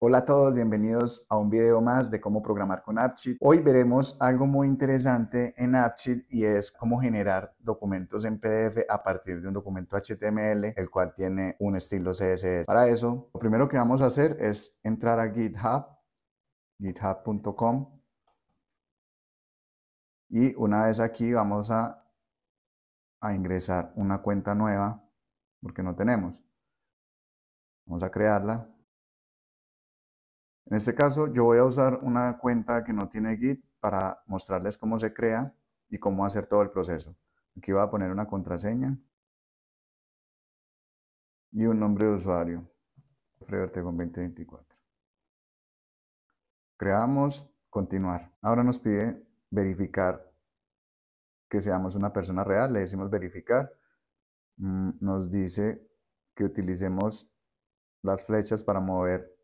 Hola a todos, bienvenidos a un video más de cómo programar con AppSheet. Hoy veremos algo muy interesante en AppSheet y es cómo generar documentos en PDF a partir de un documento HTML, el cual tiene un estilo CSS. Para eso, lo primero que vamos a hacer es entrar a GitHub, github.com y una vez aquí vamos a, a ingresar una cuenta nueva porque no tenemos. Vamos a crearla en este caso, yo voy a usar una cuenta que no tiene Git para mostrarles cómo se crea y cómo hacer todo el proceso. Aquí va a poner una contraseña y un nombre de usuario. con 2024. Creamos, continuar. Ahora nos pide verificar que seamos una persona real. Le decimos verificar. Mm, nos dice que utilicemos las flechas para mover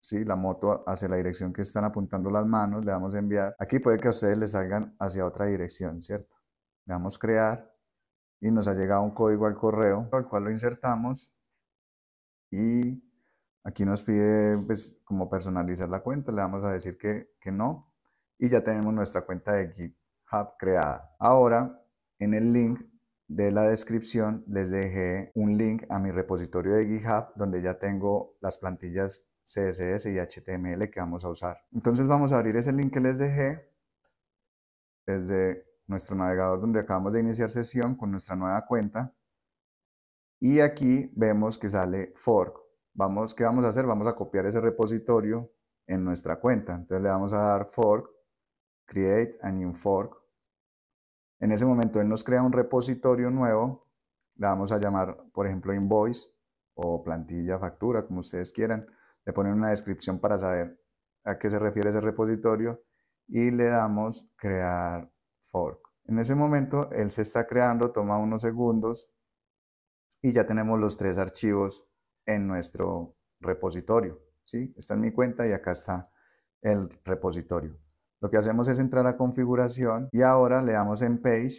¿sí? la moto hacia la dirección que están apuntando las manos, le vamos a enviar. Aquí puede que a ustedes les salgan hacia otra dirección, ¿cierto? Le damos crear y nos ha llegado un código al correo, al cual lo insertamos y aquí nos pide pues, como personalizar la cuenta, le vamos a decir que, que no y ya tenemos nuestra cuenta de GitHub creada. Ahora, en el link de la descripción les dejé un link a mi repositorio de GitHub donde ya tengo las plantillas CSS y HTML que vamos a usar. Entonces vamos a abrir ese link que les dejé desde nuestro navegador donde acabamos de iniciar sesión con nuestra nueva cuenta. Y aquí vemos que sale fork. Vamos, ¿Qué vamos a hacer? Vamos a copiar ese repositorio en nuestra cuenta. Entonces le vamos a dar fork, create a new fork. En ese momento él nos crea un repositorio nuevo. Le vamos a llamar, por ejemplo, invoice o plantilla, factura, como ustedes quieran le ponen una descripción para saber a qué se refiere ese repositorio y le damos crear fork. En ese momento él se está creando, toma unos segundos y ya tenemos los tres archivos en nuestro repositorio. ¿sí? está en mi cuenta y acá está el repositorio. Lo que hacemos es entrar a configuración y ahora le damos en page,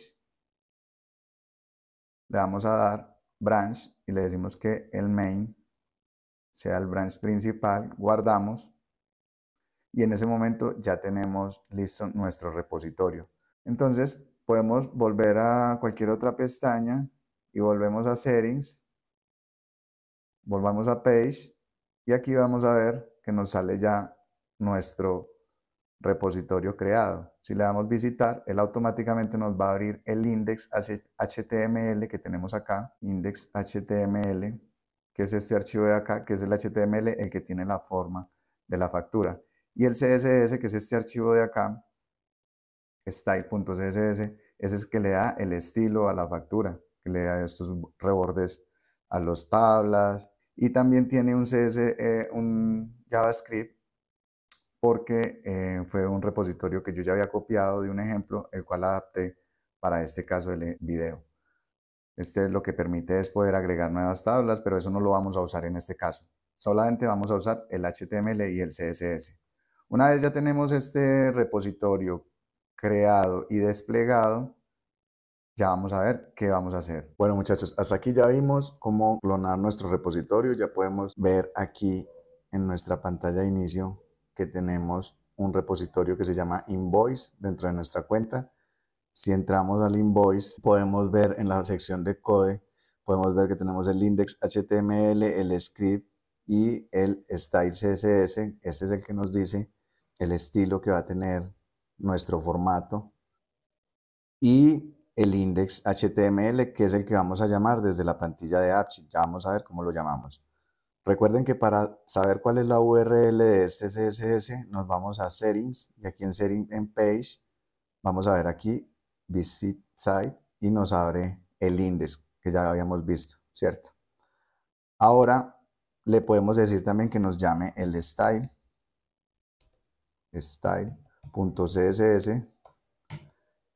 le vamos a dar branch y le decimos que el main sea el branch principal, guardamos y en ese momento ya tenemos listo nuestro repositorio. Entonces podemos volver a cualquier otra pestaña y volvemos a settings, volvamos a page y aquí vamos a ver que nos sale ya nuestro repositorio creado. Si le damos visitar, él automáticamente nos va a abrir el index HTML que tenemos acá, index HTML que es este archivo de acá, que es el HTML, el que tiene la forma de la factura. Y el CSS, que es este archivo de acá, style.css, ese es que le da el estilo a la factura, que le da estos rebordes a los tablas. Y también tiene un, CSS, eh, un JavaScript, porque eh, fue un repositorio que yo ya había copiado de un ejemplo, el cual adapté para este caso del video. Este lo que permite es poder agregar nuevas tablas, pero eso no lo vamos a usar en este caso. Solamente vamos a usar el HTML y el CSS. Una vez ya tenemos este repositorio creado y desplegado, ya vamos a ver qué vamos a hacer. Bueno muchachos, hasta aquí ya vimos cómo clonar nuestro repositorio. Ya podemos ver aquí en nuestra pantalla de inicio que tenemos un repositorio que se llama Invoice dentro de nuestra cuenta. Si entramos al invoice, podemos ver en la sección de code, podemos ver que tenemos el index HTML, el script y el style CSS. Este es el que nos dice el estilo que va a tener nuestro formato. Y el index HTML, que es el que vamos a llamar desde la plantilla de AppSheet. Ya vamos a ver cómo lo llamamos. Recuerden que para saber cuál es la URL de este CSS, nos vamos a Settings y aquí en Settings en Page, vamos a ver aquí visit site y nos abre el index que ya habíamos visto, ¿cierto? Ahora le podemos decir también que nos llame el style, style.css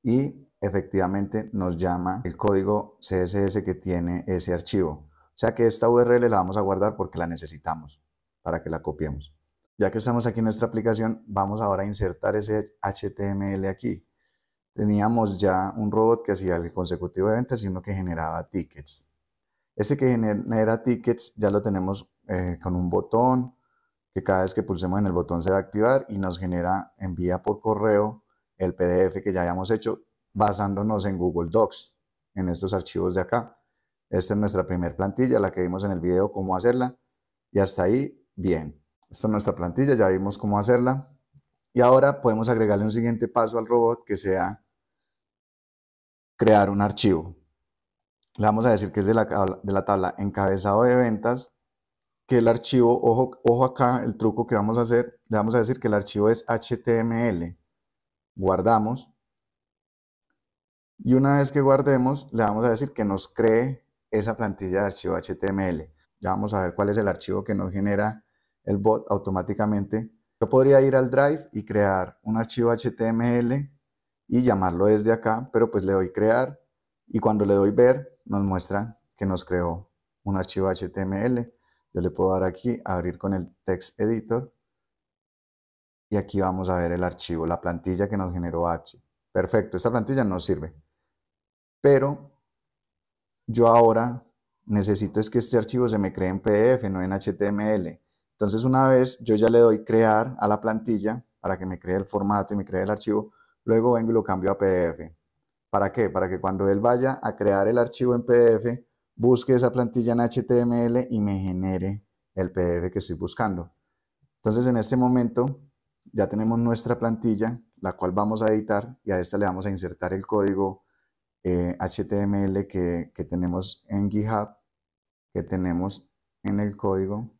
y efectivamente nos llama el código CSS que tiene ese archivo. O sea que esta URL la vamos a guardar porque la necesitamos para que la copiemos. Ya que estamos aquí en nuestra aplicación, vamos ahora a insertar ese HTML aquí teníamos ya un robot que hacía el consecutivo de ventas y uno que generaba tickets. Este que genera tickets ya lo tenemos eh, con un botón que cada vez que pulsemos en el botón se va a activar y nos genera, envía por correo el PDF que ya habíamos hecho basándonos en Google Docs, en estos archivos de acá. Esta es nuestra primera plantilla, la que vimos en el video cómo hacerla. Y hasta ahí, bien. Esta es nuestra plantilla, ya vimos cómo hacerla. Y ahora podemos agregarle un siguiente paso al robot que sea crear un archivo. Le vamos a decir que es de la, de la tabla encabezado de ventas, que el archivo, ojo, ojo acá, el truco que vamos a hacer, le vamos a decir que el archivo es HTML. Guardamos. Y una vez que guardemos, le vamos a decir que nos cree esa plantilla de archivo HTML. Ya vamos a ver cuál es el archivo que nos genera el bot automáticamente. Yo podría ir al Drive y crear un archivo HTML y llamarlo desde acá, pero pues le doy crear y cuando le doy ver nos muestra que nos creó un archivo HTML. Yo le puedo dar aquí, abrir con el text editor y aquí vamos a ver el archivo, la plantilla que nos generó h, Perfecto, esta plantilla no sirve. Pero yo ahora necesito es que este archivo se me cree en PDF, no en HTML. Entonces una vez yo ya le doy crear a la plantilla para que me cree el formato y me cree el archivo, Luego vengo y lo cambio a PDF. ¿Para qué? Para que cuando él vaya a crear el archivo en PDF, busque esa plantilla en HTML y me genere el PDF que estoy buscando. Entonces en este momento ya tenemos nuestra plantilla, la cual vamos a editar y a esta le vamos a insertar el código HTML eh, que, que tenemos en GitHub, que tenemos en el código,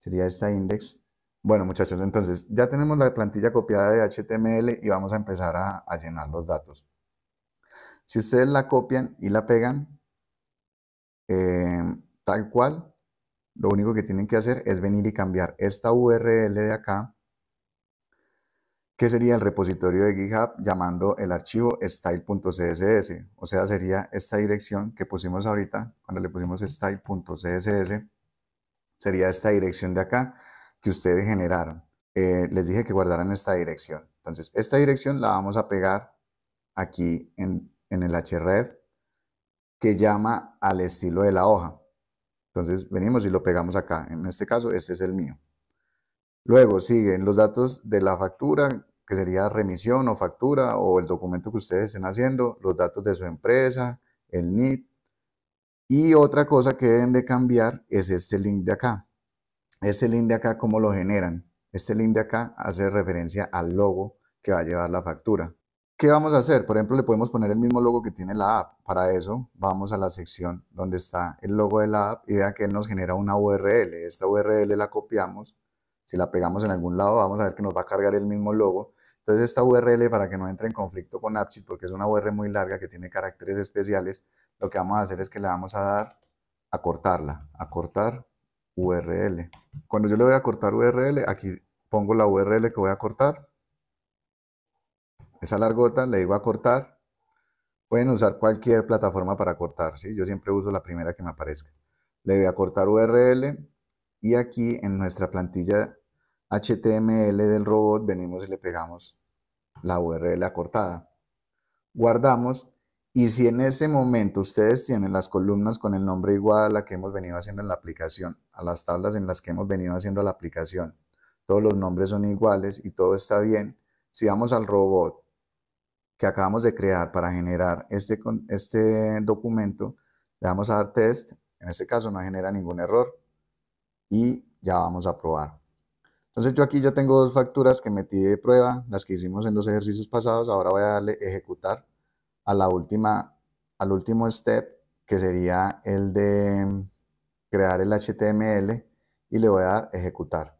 sería esta index bueno, muchachos, entonces ya tenemos la plantilla copiada de HTML y vamos a empezar a, llenar los datos. Si ustedes la copian y la pegan, em, tal cual, lo único que tienen que hacer es venir y cambiar esta URL de acá, que sería el repositorio de GitHub llamando el archivo style.css. O sea, sería esta dirección que pusimos ahorita, cuando le pusimos style.css, sería esta dirección de acá, que ustedes generaron. Eh, les dije que guardaran esta dirección. Entonces, esta dirección la vamos a pegar aquí en, en el href que llama al estilo de la hoja. Entonces, venimos y lo pegamos acá. En este caso, este es el mío. Luego siguen los datos de la factura, que sería remisión o factura o el documento que ustedes estén haciendo, los datos de su empresa, el NIT. Y otra cosa que deben de cambiar es este link de acá. Este link de acá, ¿cómo lo generan? Este link de acá hace referencia al logo que va a llevar la factura. ¿Qué vamos a hacer? Por ejemplo, le podemos poner el mismo logo que tiene la app. Para eso, vamos a la sección donde está el logo de la app y vea que nos genera una URL. Esta URL la copiamos. Si la pegamos en algún lado, vamos a ver que nos va a cargar el mismo logo. Entonces, esta URL, para que no entre en conflicto con AppSheet, porque es una URL muy larga que tiene caracteres especiales, lo que vamos a hacer es que le vamos a dar a cortarla, a cortar URL. Cuando yo le voy a cortar URL, aquí pongo la URL que voy a cortar. Esa largota le digo a cortar. Pueden usar cualquier plataforma para cortar, ¿sí? Yo siempre uso la primera que me aparezca. Le voy a cortar URL y aquí en nuestra plantilla HTML del robot venimos y le pegamos la URL acortada. Guardamos y si en ese momento ustedes tienen las columnas con el nombre igual a la que hemos venido haciendo en la aplicación a las tablas en las que hemos venido haciendo la aplicación. Todos los nombres son iguales y todo está bien. Si vamos al robot que acabamos de crear para generar este, este documento, le vamos a dar test. En este caso no genera ningún error y ya vamos a probar. Entonces yo aquí ya tengo dos facturas que metí de prueba, las que hicimos en los ejercicios pasados. Ahora voy a darle ejecutar a la última, al último step, que sería el de crear el HTML y le voy a dar ejecutar.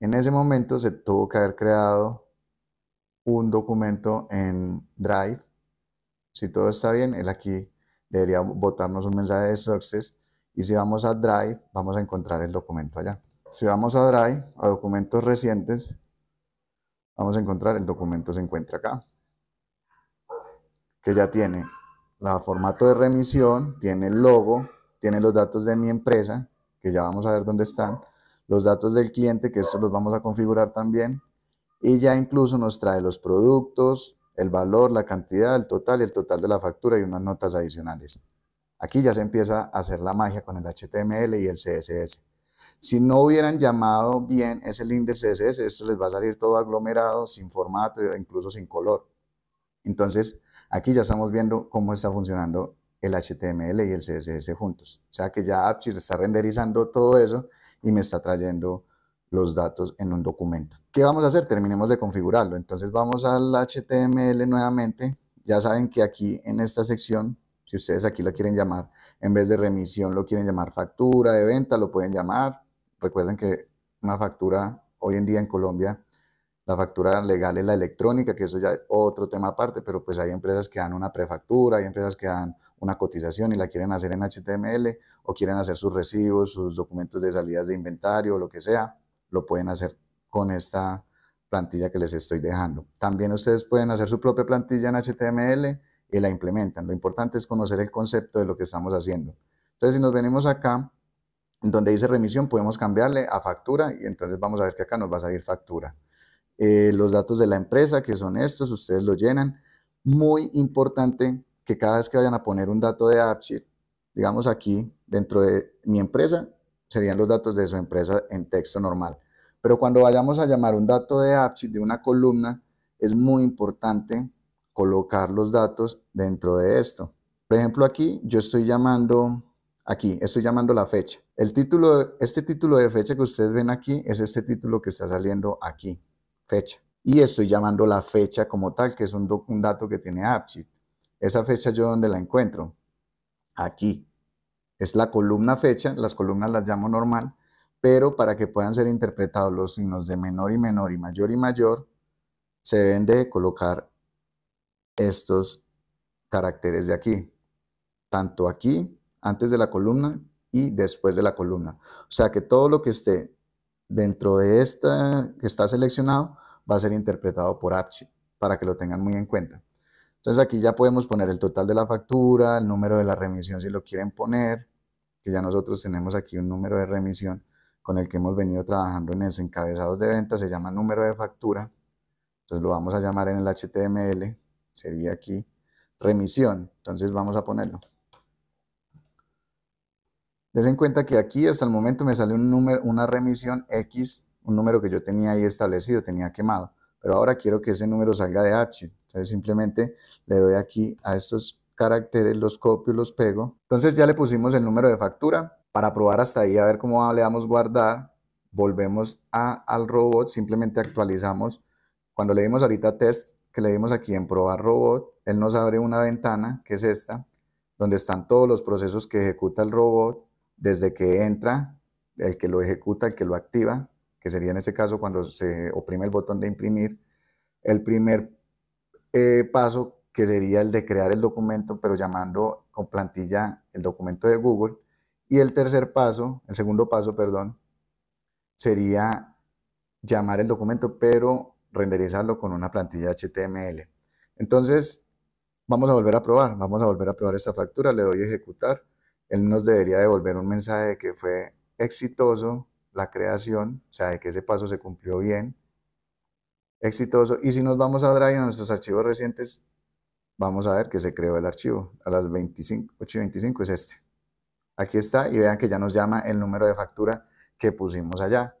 En ese momento se tuvo que haber creado un documento en Drive. Si todo está bien, él aquí debería botarnos un mensaje de success. Y si vamos a Drive, vamos a encontrar el documento allá. Si vamos a Drive, a documentos recientes, vamos a encontrar el documento se encuentra acá. Que ya tiene la formato de remisión, tiene el logo, tiene los datos de mi empresa, que ya vamos a ver dónde están, los datos del cliente, que estos los vamos a configurar también, y ya incluso nos trae los productos, el valor, la cantidad, el total, y el total de la factura y unas notas adicionales. Aquí ya se empieza a hacer la magia con el HTML y el CSS. Si no hubieran llamado bien ese link del CSS, esto les va a salir todo aglomerado, sin formato, incluso sin color. Entonces, aquí ya estamos viendo cómo está funcionando el HTML y el CSS juntos. O sea que ya AppSheet está renderizando todo eso y me está trayendo los datos en un documento. ¿Qué vamos a hacer? Terminemos de configurarlo. Entonces vamos al HTML nuevamente. Ya saben que aquí en esta sección, si ustedes aquí lo quieren llamar, en vez de remisión lo quieren llamar factura de venta, lo pueden llamar. Recuerden que una factura hoy en día en Colombia, la factura legal es la electrónica, que eso ya es otro tema aparte, pero pues hay empresas que dan una prefactura, hay empresas que dan una cotización y la quieren hacer en HTML o quieren hacer sus recibos, sus documentos de salidas de inventario, o lo que sea, lo pueden hacer con esta plantilla que les estoy dejando. También ustedes pueden hacer su propia plantilla en HTML y la implementan. Lo importante es conocer el concepto de lo que estamos haciendo. Entonces, si nos venimos acá, donde dice remisión, podemos cambiarle a factura y entonces vamos a ver que acá nos va a salir factura. Eh, los datos de la empresa, que son estos, ustedes lo llenan. Muy importante que cada vez que vayan a poner un dato de AppSheet, digamos aquí dentro de mi empresa, serían los datos de su empresa en texto normal. Pero cuando vayamos a llamar un dato de AppSheet de una columna, es muy importante colocar los datos dentro de esto. Por ejemplo, aquí yo estoy llamando, aquí estoy llamando la fecha. El título, este título de fecha que ustedes ven aquí es este título que está saliendo aquí, fecha. Y estoy llamando la fecha como tal, que es un, un dato que tiene AppSheet. Esa fecha yo donde la encuentro. Aquí. Es la columna fecha, las columnas las llamo normal, pero para que puedan ser interpretados los signos de menor y menor y mayor y mayor, se deben de colocar estos caracteres de aquí, tanto aquí, antes de la columna y después de la columna. O sea que todo lo que esté dentro de esta que está seleccionado va a ser interpretado por APCHI, para que lo tengan muy en cuenta. Entonces aquí ya podemos poner el total de la factura, el número de la remisión si lo quieren poner, que ya nosotros tenemos aquí un número de remisión con el que hemos venido trabajando en esos encabezados de venta, se llama número de factura, entonces lo vamos a llamar en el HTML, sería aquí remisión, entonces vamos a ponerlo. les en cuenta que aquí hasta el momento me sale un número, una remisión X, un número que yo tenía ahí establecido, tenía quemado, pero ahora quiero que ese número salga de H, entonces simplemente le doy aquí a estos caracteres, los copio, los pego. Entonces ya le pusimos el número de factura. Para probar hasta ahí, a ver cómo le damos guardar, volvemos al robot, simplemente actualizamos. Cuando le dimos ahorita test, que le dimos aquí en probar robot, él nos abre una ventana, que es esta, donde están todos los procesos que ejecuta el robot, desde que entra, el que lo ejecuta, el que lo activa, que sería en este caso cuando se oprime el botón de imprimir, el primer eh, paso que sería el de crear el documento, pero llamando con plantilla el documento de Google. Y el tercer paso, el segundo paso, perdón, sería llamar el documento, pero renderizarlo con una plantilla HTML. Entonces, vamos a volver a probar, vamos a volver a probar esta factura, le doy a ejecutar. Él nos debería devolver un mensaje de que fue exitoso la creación, o sea, de que ese paso se cumplió bien exitoso. Y si nos vamos a Drive, a nuestros archivos recientes, vamos a ver que se creó el archivo a las 25, 8 es este. Aquí está y vean que ya nos llama el número de factura que pusimos allá,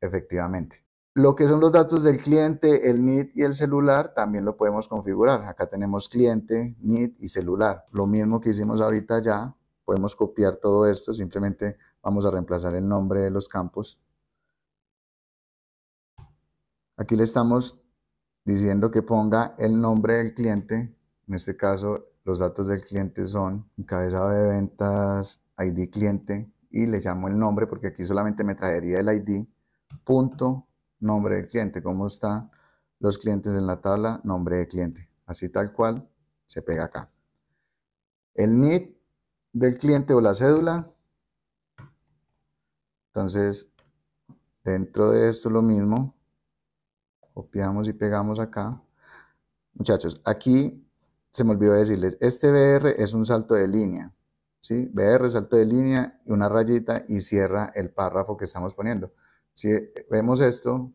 efectivamente. Lo que son los datos del cliente, el NIT y el celular, también lo podemos configurar. Acá tenemos cliente, NIT y celular. Lo mismo que hicimos ahorita ya, podemos copiar todo esto, simplemente vamos a reemplazar el nombre de los campos Aquí le estamos diciendo que ponga el nombre del cliente. En este caso, los datos del cliente son encabezado de ventas, ID cliente y le llamo el nombre porque aquí solamente me traería el ID, punto, nombre del cliente. ¿Cómo están los clientes en la tabla? Nombre de cliente. Así tal cual se pega acá. El NID del cliente o la cédula. Entonces, dentro de esto lo mismo, copiamos y pegamos acá. Muchachos, aquí se me olvidó decirles, este BR es un salto de línea, ¿sí? BR, salto de línea, y una rayita y cierra el párrafo que estamos poniendo. Si vemos esto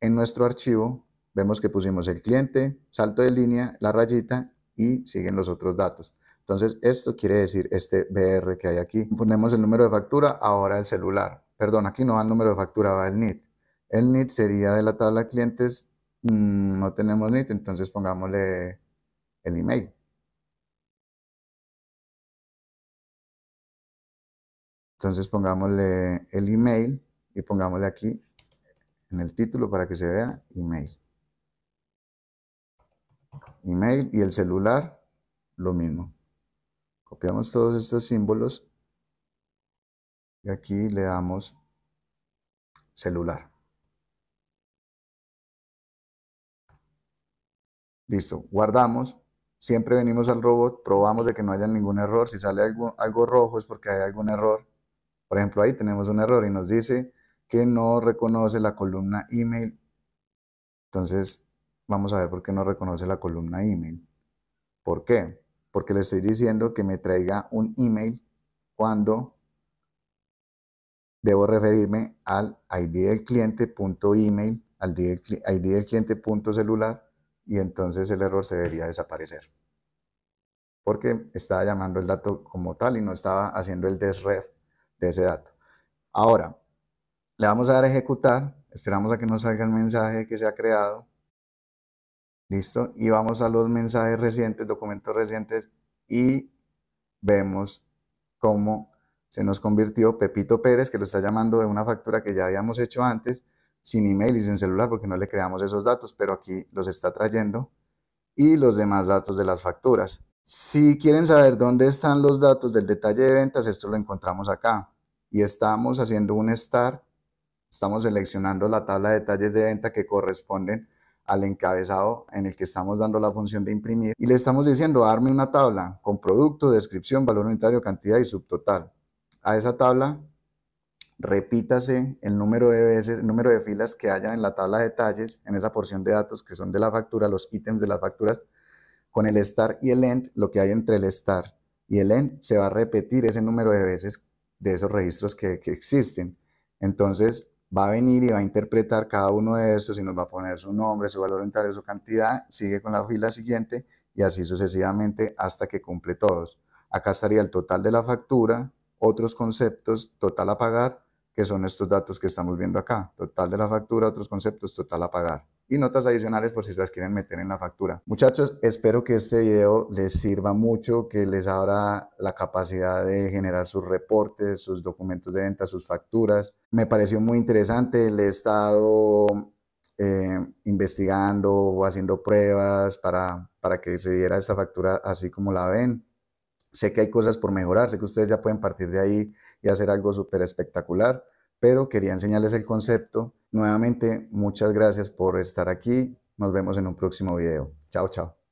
en nuestro archivo, vemos que pusimos el cliente, salto de línea, la rayita y siguen los otros datos. Entonces, esto quiere decir este BR que hay aquí. Ponemos el número de factura, ahora el celular. Perdón, aquí no va el número de factura, va el NIT. El NIT sería de la tabla clientes, mm, no tenemos NIT, entonces pongámosle el email. Entonces pongámosle el email y pongámosle aquí en el título para que se vea email. Email y el celular, lo mismo. Copiamos todos estos símbolos y aquí le damos celular. Listo, guardamos. Siempre venimos al robot, probamos de que no haya ningún error. Si sale algo, algo rojo es porque hay algún error. Por ejemplo, ahí tenemos un error y nos dice que no reconoce la columna email. Entonces, vamos a ver por qué no reconoce la columna email. ¿Por qué? Porque le estoy diciendo que me traiga un email cuando debo referirme al id del cliente punto email, al id del, cliente punto celular y entonces el error se debería desaparecer. Porque estaba llamando el dato como tal y no estaba haciendo el desref de ese dato. Ahora, le vamos a dar a ejecutar, esperamos a que nos salga el mensaje que se ha creado. Listo, y vamos a los mensajes recientes, documentos recientes y vemos cómo se nos convirtió Pepito Pérez, que lo está llamando de una factura que ya habíamos hecho antes, sin email y sin celular porque no le creamos esos datos, pero aquí los está trayendo y los demás datos de las facturas. Si quieren saber dónde están los datos del detalle de ventas, esto lo encontramos acá y estamos haciendo un start, estamos seleccionando la tabla de detalles de venta que corresponden al encabezado en el que estamos dando la función de imprimir y le estamos diciendo arme una tabla con producto, descripción, valor unitario, cantidad y subtotal. A esa tabla repítase el número de veces, número de filas que haya en la tabla de detalles, en esa porción de datos que son de la factura, los ítems de las facturas, con el start y el end, lo que hay entre el start y el end, se va a repetir ese número de veces de esos registros que, existen. Entonces, va a venir y va a interpretar cada uno de estos y nos va a poner su nombre, su valor unitario, su cantidad, sigue con la fila siguiente y así sucesivamente hasta que cumple todos. Acá estaría el total de la factura, otros conceptos, total a pagar, que son estos datos que estamos viendo acá. Total de la factura, otros conceptos, total a pagar. Y notas adicionales por si las quieren meter en la factura. Muchachos, espero que este video les sirva mucho, que les abra la capacidad de generar sus reportes, sus documentos de venta, sus facturas. Me pareció muy interesante, le he estado eh, investigando o haciendo pruebas para, para que se diera esta factura así como la ven. Sé que hay cosas por mejorar, sé que ustedes ya pueden partir de ahí y hacer algo súper espectacular, pero quería enseñarles el concepto. Nuevamente, muchas gracias por estar aquí. Nos vemos en un próximo video. Chao, chao.